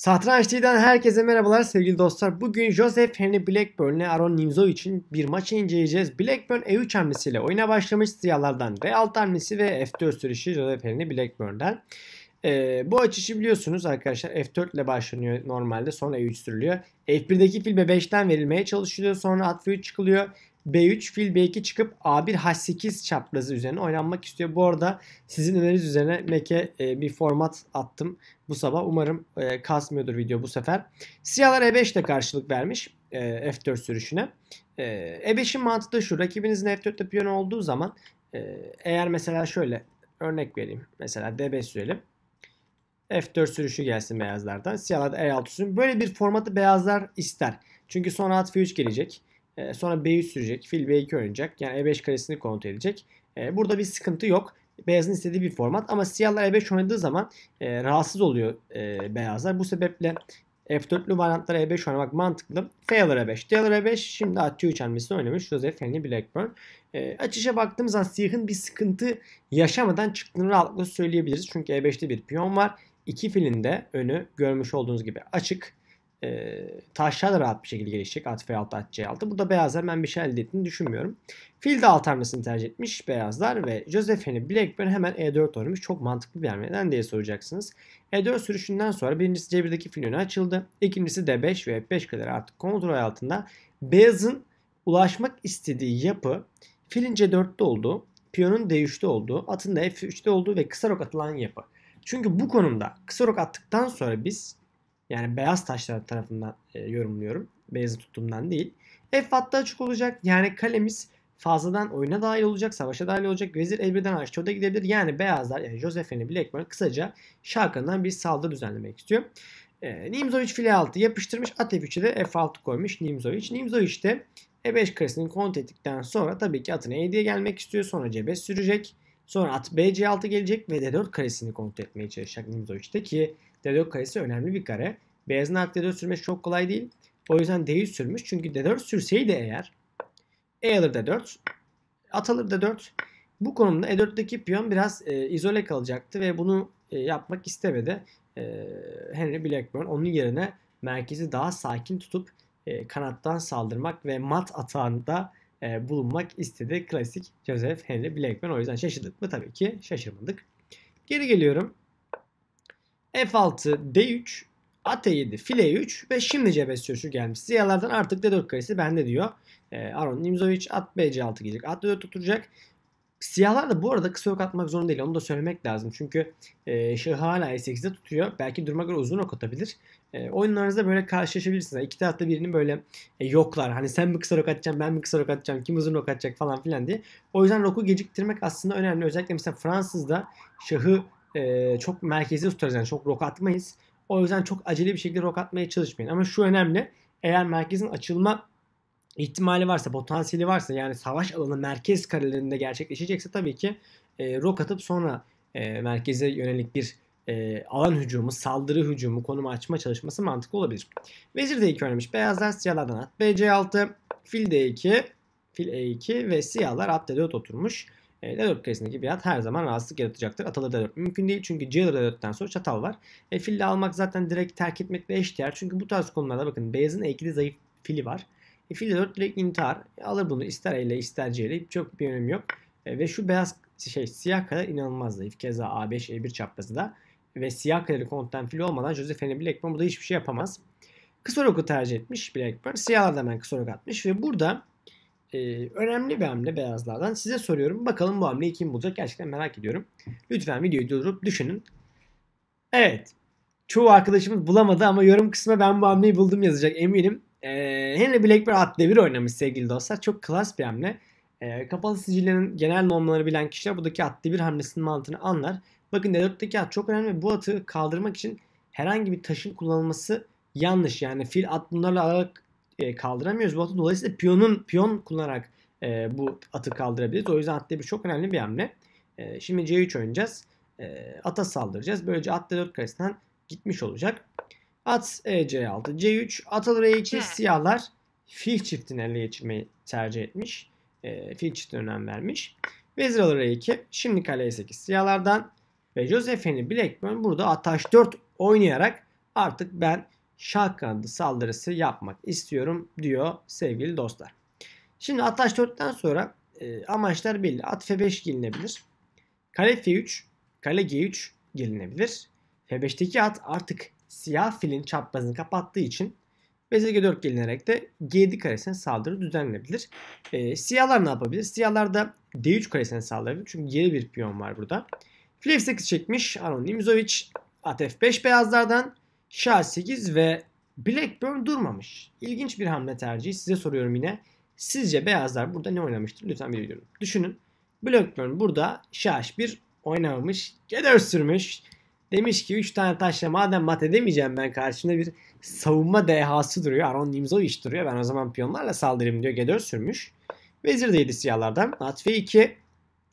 Satranç TV'den herkese merhabalar sevgili dostlar. Bugün Joseph Henry Blackburn'le Aaron Nimzo için bir maçı inceleyeceğiz. Blackburn E3 hamlesiyle oyuna başlamış siyahlardan R6 hamlesi ve F4 sürüşü Joseph Henry Blackburn'den. Ee, bu açışı biliyorsunuz arkadaşlar F4 ile başlanıyor normalde sonra E3 sürülüyor. F1'deki fil 5ten verilmeye çalışılıyor sonra at 3 çıkılıyor. B3 fil B2 çıkıp A1 H8 çaprazı üzerine oynanmak istiyor. Bu arada sizin öneriniz üzerine meke e, bir format attım bu sabah. Umarım e, kasmıyordur video bu sefer. Siyahlar E5 de karşılık vermiş e, F4 sürüşüne. E, E5'in mantığı da şu. Rakibinizin F4'te piyonu olduğu zaman e, eğer mesela şöyle örnek vereyim. Mesela D5 sürelim. F4 sürüşü gelsin beyazlardan. Siyahlar da E6 sürün. Böyle bir formatı beyazlar ister. Çünkü sonra at F3 gelecek. E, sonra B3 sürecek. Fil B2 oynayacak. Yani E5 karesini kontrol edecek. E, burada bir sıkıntı yok. Beyazın istediği bir format. Ama siyahlar E5 oynadığı zaman e, rahatsız oluyor beyazlar. Bu sebeple F4'lü variantlara E5 oynamak mantıklı. Failure E5. Failure E5 şimdi at 3 hamlesini oynamış. Joseph Henry Blackburn. E, açışa baktığımız zaman siyahın bir sıkıntı yaşamadan çıktığını rahatlıkla söyleyebiliriz. Çünkü E5'te bir piyon var. İki filin de önü görmüş olduğunuz gibi açık e, taşlar da rahat bir şekilde gelişecek. At F6, at C6. Bu da beyazlar hemen bir şey elde ettiğini düşünmüyorum. Fil de alt hamlesini tercih etmiş beyazlar ve Josephine Blackburn hemen E4 oynamış. Çok mantıklı bir hamle. Neden diye soracaksınız. E4 sürüşünden sonra birincisi C1'deki fil yönü açıldı. İkincisi D5 ve F5 kadar artık kontrol altında. Beyazın ulaşmak istediği yapı filin C4'te olduğu, piyonun D3'te olduğu, atın da F3'te olduğu ve kısa rok atılan yapı. Çünkü bu konumda kısa rok attıktan sonra biz yani beyaz taşlar tarafından e, yorumluyorum. Beyazı tuttuğumdan değil. F hattı açık olacak. Yani kalemiz fazladan oyuna dahil olacak, savaşa dahil olacak. Vezir elbirden da gidebilir. Yani beyazlar, yani Josephine Blackburn kısaca şarkından bir saldırı düzenlemek istiyor. E, Nimzovic file 6 yapıştırmış. At F3'e de F6 koymuş Nimzovic. Nimzovic de E5 karesini kontrol ettikten sonra tabii ki atına E7'ye gelmek istiyor. Sonra C5 sürecek. Sonra at bc 6 gelecek ve D4 karesini kontrol etmeye çalışacak Nimzovic ki D4 karesi önemli bir kare. Beyazın hak D4 sürmesi çok kolay değil. O yüzden D100 sürmüş. Çünkü D4 sürseydi eğer E alır D4. At alır D4. Bu konumda E4'teki piyon biraz e, izole kalacaktı ve bunu e, yapmak istemedi. E, Henry Blackburn onun yerine merkezi daha sakin tutup e, kanattan saldırmak ve mat atağında e, bulunmak istedi klasik Joseph Henry Blackman. O yüzden şaşırdık mı? Tabii ki şaşırmadık. Geri geliyorum. F6, D3, at E7, file 3 ve şimdi cebes sözü gelmiş. Siyahlardan artık D4 karesi bende diyor. E, ee, Aron Nimzovic at BC6 gelecek. At D4 oturacak. Siyahlar da bu arada kısa ok atmak zorunda değil. Onu da söylemek lazım. Çünkü e, şahı şey hala E8'de tutuyor. Belki durmak göre uzun ok atabilir. E, oyunlarınızda böyle karşılaşabilirsiniz. İki tarafta birinin böyle e, yoklar. Hani sen mi kısa ok atacaksın, ben mi kısa ok atacağım, kim uzun ok atacak falan filan diye. O yüzden roku geciktirmek aslında önemli. Özellikle mesela Fransız'da şahı e, çok merkezi tutarız. Yani çok rok atmayız. O yüzden çok acele bir şekilde rok atmaya çalışmayın. Ama şu önemli. Eğer merkezin açılma ihtimali varsa, potansiyeli varsa yani savaş alanı merkez karelerinde gerçekleşecekse tabii ki e, rok atıp sonra e, merkeze yönelik bir e, alan hücumu, saldırı hücumu, konumu açma çalışması mantıklı olabilir. Vezir D2 oynamış. Beyazlar siyahlardan at. BC6, fil D2, fil E2 ve siyahlar at D4 oturmuş. E, D4 karesindeki bir at her zaman rahatsızlık yaratacaktır. Atalı D4 mümkün değil çünkü C D4'ten sonra çatal var. E, fille almak zaten direkt terk etmekle eşdeğer. Çünkü bu tarz konularda bakın beyazın E2'de zayıf fili var. E, fil D4 direkt intihar. E, alır bunu ister ile ister C ile çok bir önemi yok. E, ve şu beyaz şey siyah kadar inanılmaz zayıf. Keza A5 E1 çaprazı da ve siyah kaleli konten fili olmadan Josephine Blackburn burada hiçbir şey yapamaz. Kısa roku tercih etmiş Blackburn. da hemen kısa rok atmış ve burada e, önemli bir hamle beyazlardan. Size soruyorum. Bakalım bu hamleyi kim bulacak? Gerçekten merak ediyorum. Lütfen videoyu durdurup düşünün. Evet. Çoğu arkadaşımız bulamadı ama yorum kısmına ben bu hamleyi buldum yazacak eminim. E, Henry Blackburn at devir oynamış sevgili dostlar. Çok klas bir hamle. E, kapalı sicillerin genel normlarını bilen kişiler buradaki at devir hamlesinin mantığını anlar. Bakın D4'teki at çok önemli. Bu atı kaldırmak için herhangi bir taşın kullanılması yanlış. Yani fil at bunlarla alak. E, kaldıramıyoruz bu atı. Dolayısıyla piyonun piyon kullanarak e, bu atı kaldırabiliriz. O yüzden at d1 çok önemli bir hamle. E, şimdi c3 oynayacağız. E, ata saldıracağız. Böylece at d4 karesinden gitmiş olacak. At e, c6, c3, at alır e2 siyahlar fil çiftini ele geçirmeyi tercih etmiş. E, fil çiftine önem vermiş. Vezir alır e2. Şimdi kale e8 siyahlardan ve Josephine Blackburn burada at h4 oynayarak artık ben şah saldırısı yapmak istiyorum diyor sevgili dostlar. Şimdi at h4'ten sonra e, amaçlar belli. At f5 gelinebilir. Kale f3, kale g3 gelinebilir. f5'teki at artık siyah filin çaprazını kapattığı için Vezir G4 gelinerek de G7 karesine saldırı düzenlenebilir. E, siyahlar ne yapabilir? Siyahlar da D3 karesine saldırabilir. Çünkü geri bir piyon var burada. F8 çekmiş Aron Nimizovic. At F5 beyazlardan. Şah 8 ve Blackburn durmamış. İlginç bir hamle tercihi. Size soruyorum yine. Sizce beyazlar burada ne oynamıştır? Lütfen bir belirliyorum. Düşünün. Blackburn burada şah 1 oynamamış. Geder sürmüş. Demiş ki 3 tane taşla madem mat edemeyeceğim ben karşımda bir savunma dehası duruyor. Aron iş duruyor. Ben o zaman piyonlarla saldırayım diyor. Geder sürmüş. Vezir de 7 siyahlardan. At 2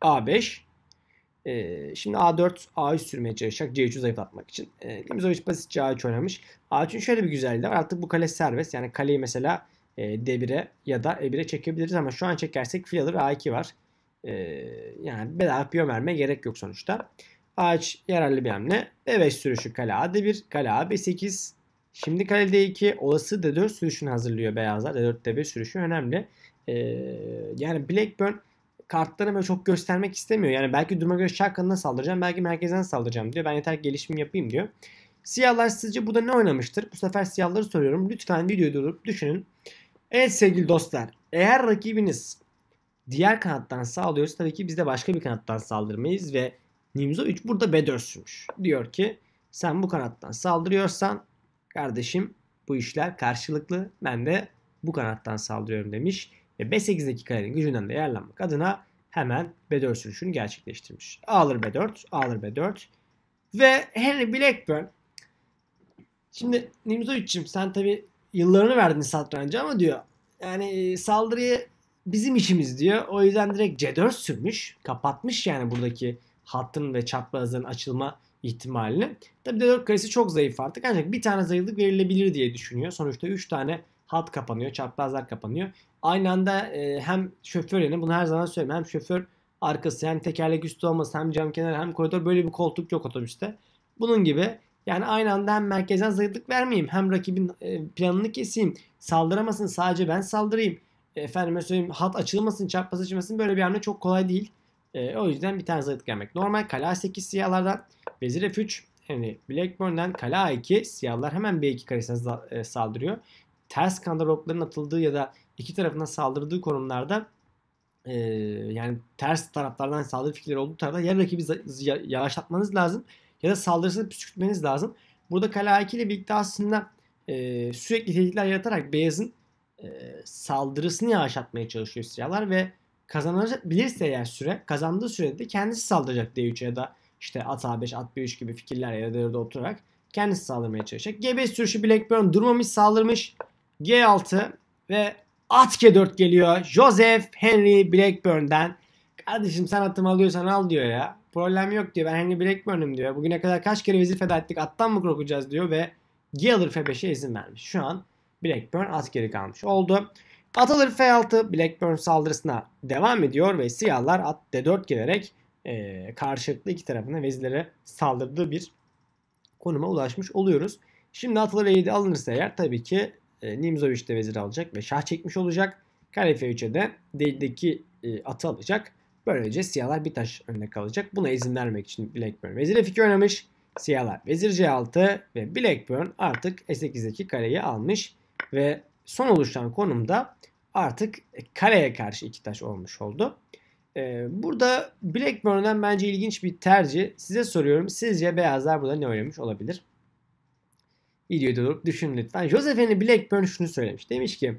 A5 ee, şimdi A4 A3 sürmeye çalışacak C3'ü zayıflatmak için. E, ee, Glimzovic basitçe A3 oynamış. A3'ün şöyle bir güzelliği var. Artık bu kale serbest. Yani kaleyi mesela e, D1'e ya da E1'e çekebiliriz ama şu an çekersek fil alır A2 var. E, yani bedava piyon vermeye gerek yok sonuçta. A3 yararlı bir hamle. B5 sürüşü kale A1, kale AB8. Şimdi kale D2 olası D4 sürüşünü hazırlıyor beyazlar. D4 D5 sürüşü önemli. E, yani Blackburn kartları böyle çok göstermek istemiyor. Yani belki duruma göre şah kanına saldıracağım, belki merkezden saldıracağım diyor. Ben yeter ki gelişimi yapayım diyor. Siyahlar sizce burada ne oynamıştır? Bu sefer siyahları soruyorum. Lütfen videoyu durup düşünün. Evet sevgili dostlar. Eğer rakibiniz diğer kanattan saldırıyorsa tabii ki biz de başka bir kanattan saldırmayız ve Nimzo 3 burada B4 sürmüş. Diyor ki sen bu kanattan saldırıyorsan kardeşim bu işler karşılıklı ben de bu kanattan saldırıyorum demiş. Ve B8'deki karenin gücünden de yararlanmak adına hemen B4 sürüşünü gerçekleştirmiş. Alır B4, alır B4. Ve Henry Blackburn Şimdi Nimzovic'cim sen tabi yıllarını verdin satranca ama diyor yani e, saldırıyı bizim işimiz diyor. O yüzden direkt C4 sürmüş. Kapatmış yani buradaki hattın ve çaprazların açılma ihtimalini. Tabi D4 karesi çok zayıf artık ancak bir tane zayıflık verilebilir diye düşünüyor. Sonuçta 3 tane hat kapanıyor, çarpazlar kapanıyor. Aynı anda e, hem şoför yani bunu her zaman söylüyorum hem şoför arkası hem tekerlek üstü olması hem cam kenarı hem koridor böyle bir koltuk yok otobüste. Bunun gibi yani aynı anda hem merkezden zayıflık vermeyeyim hem rakibin e, planını keseyim. Saldıramasın sadece ben saldırayım. E, efendime söyleyeyim hat açılmasın çarpaz açılmasın böyle bir hamle çok kolay değil. E, o yüzden bir tane zayıflık vermek. Normal kala A8 siyahlardan vezir F3 yani Blackburn'dan kala A2 siyahlar hemen B2 karesine e, saldırıyor ters kanda atıldığı ya da iki tarafından saldırdığı konumlarda e, yani ters taraflardan saldırı fikirleri olduğu tarafta ya rakibi yavaşlatmanız lazım ya da saldırısını püskürtmeniz lazım. Burada kale 2 ile birlikte aslında e, sürekli tehditler yaratarak beyazın e, saldırısını yavaşlatmaya çalışıyor siyahlar ve kazanabilirse eğer süre kazandığı sürede kendisi saldıracak D3'e ya da işte at A5 at B3 gibi fikirler ya da oturarak kendisi saldırmaya çalışacak. G5 sürüşü Blackburn durmamış saldırmış. G6 ve at G4 geliyor. Joseph Henry Blackburn'den. Kardeşim sen atımı alıyorsan al diyor ya. Problem yok diyor. Ben Henry Blackburn'um diyor. Bugüne kadar kaç kere vezir feda ettik attan mı korkacağız diyor ve G alır F5'e izin vermiş. Şu an Blackburn at geri kalmış oldu. At alır F6 Blackburn saldırısına devam ediyor ve siyahlar at D4 gelerek e, karşılıklı iki tarafına vezirlere saldırdığı bir konuma ulaşmış oluyoruz. Şimdi atları 7 alınırsa eğer tabii ki e, Nimzoviç de vezir alacak ve şah çekmiş olacak. Kale F3'e de dildeki e, atı alacak. Böylece siyahlar bir taş önüne kalacak. Buna izin vermek için Blackburn vezir F2 oynamış. Siyahlar vezir C6 ve Blackburn artık E8'deki kareyi almış ve son oluşan konumda artık kaleye karşı iki taş olmuş oldu. Ee, burada Blackburn'dan bence ilginç bir tercih. Size soruyorum. Sizce beyazlar burada ne oynamış olabilir? videoyu durup düşün lütfen. Josephine Blackburn şunu söylemiş. Demiş ki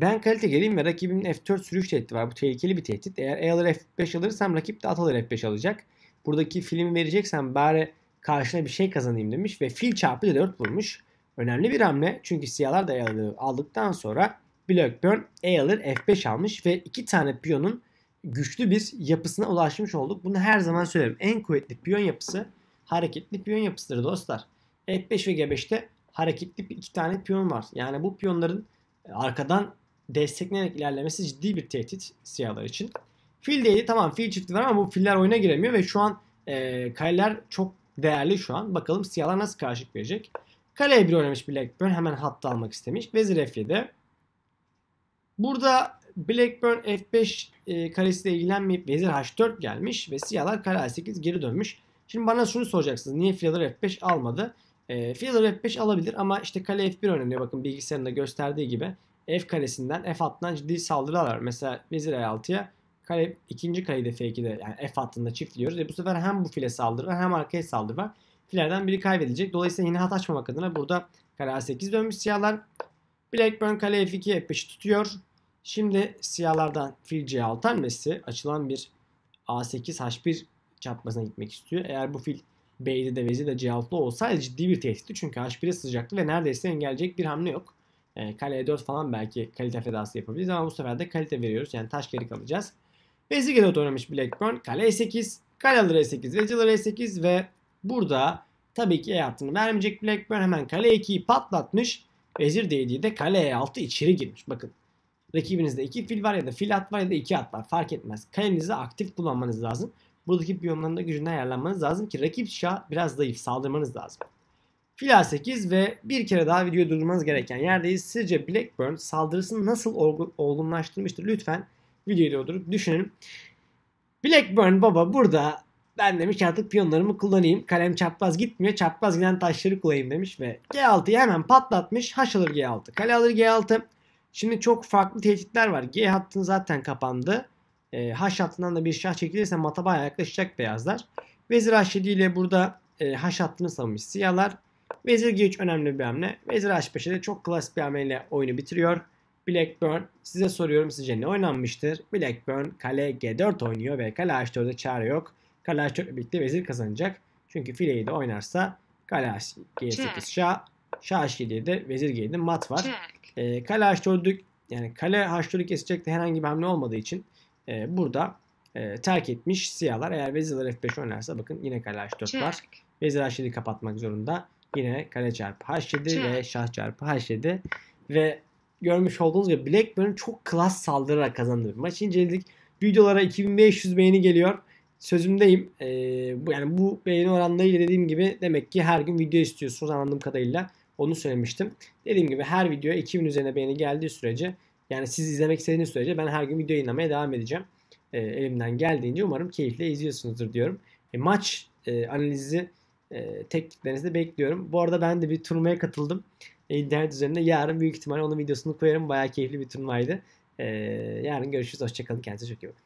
ben kalite geleyim ve rakibimin F4 sürüş tehdidi var. Bu tehlikeli bir tehdit. Eğer E alır F5 alırsam rakip de at alır F5 alacak. Buradaki filmi vereceksen bari karşına bir şey kazanayım demiş ve fil çarpı D4 bulmuş. Önemli bir hamle çünkü siyahlar da E aldıktan sonra Blackburn E alır F5 almış ve iki tane piyonun güçlü bir yapısına ulaşmış olduk. Bunu her zaman söylerim. En kuvvetli piyon yapısı hareketli piyon yapısıdır dostlar. F5 ve G5'te hareketli iki tane piyon var. Yani bu piyonların e, arkadan desteklenerek ilerlemesi ciddi bir tehdit siyahlar için. Fil değildi tamam fil çifti var ama bu filler oyuna giremiyor ve şu an e, kaleler çok değerli şu an. Bakalım siyahlar nasıl karşılık verecek. Kaleye bir oynamış Blackburn hemen hatta almak istemiş. Vezir F7'de. Burada Blackburn F5 e, karesiyle ilgilenmeyip Vezir H4 gelmiş ve siyahlar kale h 8 geri dönmüş. Şimdi bana şunu soracaksınız. Niye filyaları F5 almadı? E, ee, Fiddler F5 alabilir ama işte kale F1 oynanıyor. Bakın bilgisayarında gösterdiği gibi F kalesinden F hattından ciddi saldırılar. Mesela vezir E6'ya kale, ikinci kaleyi de F2'de yani F hattında çiftliyoruz. E bu sefer hem bu file saldırı hem arkaya saldırı var. Filerden biri kaybedilecek. Dolayısıyla yine hat açmamak adına burada kale A8 dönmüş siyahlar. Blackburn kale F2 F5'i tutuyor. Şimdi siyahlardan fil C6 hamlesi açılan bir A8 H1 çarpmasına gitmek istiyor. Eğer bu fil B7'de ve de C6'da olsaydı ciddi bir tehditti. Çünkü H1'e sızacaktı ve neredeyse engelleyecek bir hamle yok. E, ee, kale E4 falan belki kalite fedası yapabiliriz ama bu sefer de kalite veriyoruz. Yani taş geri kalacağız. Vezir E4 oynamış Blackburn. Kale E8, kale alır E8, vezir alır E8 ve burada tabii ki E hattını vermeyecek Blackburn. Hemen kale E2'yi patlatmış. Vezir D7'yi de kale E6 içeri girmiş. Bakın rakibinizde iki fil var ya da fil at var ya da iki at var. Fark etmez. Kalenizi aktif kullanmanız lazım. Buradaki piyonların da gücünü yararlanmanız lazım ki rakip şah biraz zayıf saldırmanız lazım. Fila 8 ve bir kere daha video durdurmanız gereken yerdeyiz. Sizce Blackburn saldırısını nasıl olgunlaştırmıştır? Lütfen videoyu durdurup düşünün. Blackburn baba burada ben demiş artık piyonlarımı kullanayım. Kalem çapraz gitmiyor. Çapraz giden taşları kullanayım demiş ve G6'yı hemen patlatmış. Haş alır G6. Kale alır G6. Şimdi çok farklı tehditler var. G hattın zaten kapandı e, H hattından da bir şah çekilirse mata baya yaklaşacak beyazlar. Vezir H7 ile burada e, H hattını savunmuş siyahlar. Vezir G3 önemli bir hamle. Vezir H5'e de çok klas bir hamleyle oyunu bitiriyor. Blackburn size soruyorum sizce ne oynanmıştır? Blackburn kale G4 oynuyor ve kale H4'e çare yok. Kale H4 birlikte vezir kazanacak. Çünkü fileyi de oynarsa kale G8 şah. Şah h de vezir G7 mat var. E, kale H4'lük yani kale H4'lü kesecek de herhangi bir hamle olmadığı için e, burada e, terk etmiş siyahlar. Eğer vezirler F5 oynarsa bakın yine kale H4 Çek. var. Vezir H7 kapatmak zorunda. Yine kale çarpı H7 Çek. ve şah çarpı H7 ve görmüş olduğunuz gibi Blackburn çok klas saldırarak kazandı bir maç. inceledik. Videolara 2500 beğeni geliyor. Sözümdeyim. Ee, bu, yani bu beğeni oranlarıyla dediğim gibi demek ki her gün video istiyorsunuz anladığım kadarıyla. Onu söylemiştim. Dediğim gibi her video 2000 üzerine beğeni geldiği sürece yani siz izlemek istediğiniz sürece ben her gün video yayınlamaya devam edeceğim. E, elimden geldiğince umarım keyifle izliyorsunuzdur diyorum. E, maç e, analizi e, tekniklerinizi bekliyorum. Bu arada ben de bir turnuvaya katıldım. E, internet üzerinde yarın büyük ihtimalle onun videosunu koyarım. Bayağı keyifli bir turnuvaydı. E, yarın görüşürüz. Hoşçakalın. Kendinize çok iyi bakın.